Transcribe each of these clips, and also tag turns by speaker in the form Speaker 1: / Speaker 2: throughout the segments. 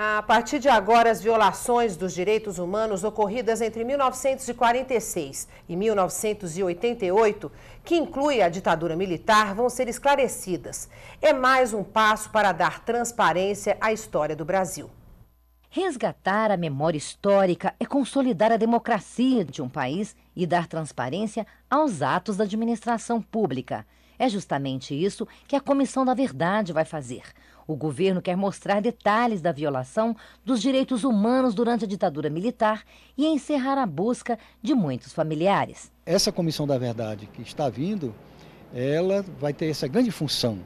Speaker 1: A partir de agora, as violações dos direitos humanos ocorridas entre 1946 e 1988, que inclui a ditadura militar, vão ser esclarecidas. É mais um passo para dar transparência à história do Brasil. Resgatar a memória histórica é consolidar a democracia de um país e dar transparência aos atos da administração pública. É justamente isso que a Comissão da Verdade vai fazer. O governo quer mostrar detalhes da violação dos direitos humanos durante a ditadura militar e encerrar a busca de muitos familiares. Essa Comissão da Verdade que está vindo, ela vai ter
Speaker 2: essa grande função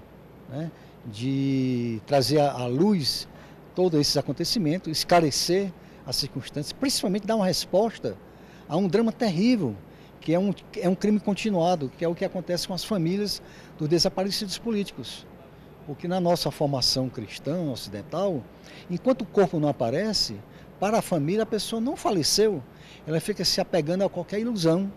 Speaker 2: né, de trazer à luz todos esses acontecimentos, esclarecer as circunstâncias, principalmente dar uma resposta a um drama terrível que é um, é um crime continuado, que é o que acontece com as famílias dos desaparecidos políticos. Porque na nossa formação cristã ocidental, enquanto o corpo não aparece, para a família a pessoa não faleceu, ela fica se apegando
Speaker 1: a qualquer ilusão.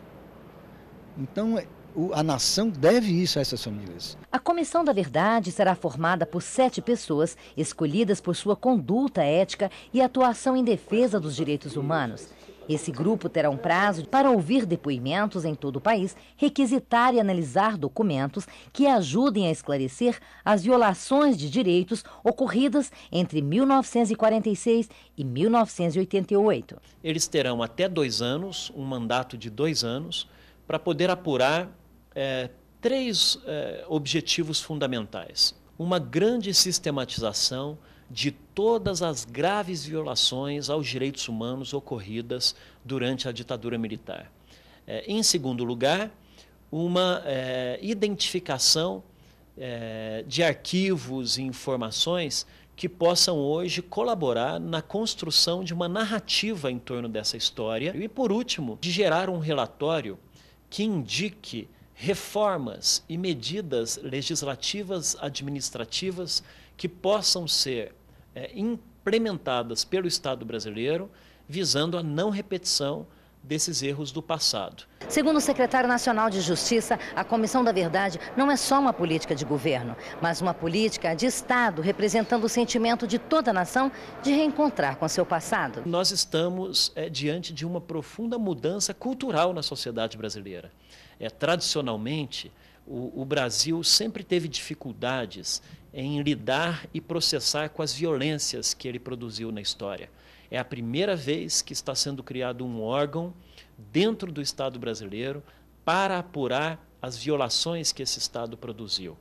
Speaker 1: Então, é, a nação deve isso a essas famílias. A Comissão da Verdade será formada por sete pessoas escolhidas por sua conduta ética e atuação em defesa dos direitos humanos. Esse grupo terá um prazo para ouvir depoimentos em todo o país, requisitar e analisar documentos que ajudem a esclarecer as violações de direitos ocorridas entre 1946 e 1988.
Speaker 3: Eles terão até dois anos, um mandato de dois anos, para poder apurar é, três é, objetivos fundamentais: uma grande sistematização de todas as graves violações aos direitos humanos ocorridas durante a ditadura militar. É, em segundo lugar, uma é, identificação é, de arquivos e informações que possam hoje colaborar na construção de uma narrativa em torno dessa história. E, por último, de gerar um relatório que indique reformas e medidas legislativas, administrativas que possam ser é, implementadas pelo Estado brasileiro, visando a não repetição desses erros do passado.
Speaker 1: Segundo o secretário nacional de Justiça, a Comissão da Verdade não é só uma política de governo, mas uma política de Estado, representando o sentimento de toda a nação de reencontrar com seu passado.
Speaker 3: Nós estamos é, diante de uma profunda mudança cultural na sociedade brasileira. É, tradicionalmente, o, o Brasil sempre teve dificuldades em lidar e processar com as violências que ele produziu na história. É a primeira vez que está sendo criado um órgão dentro do Estado brasileiro para apurar as violações que esse Estado produziu.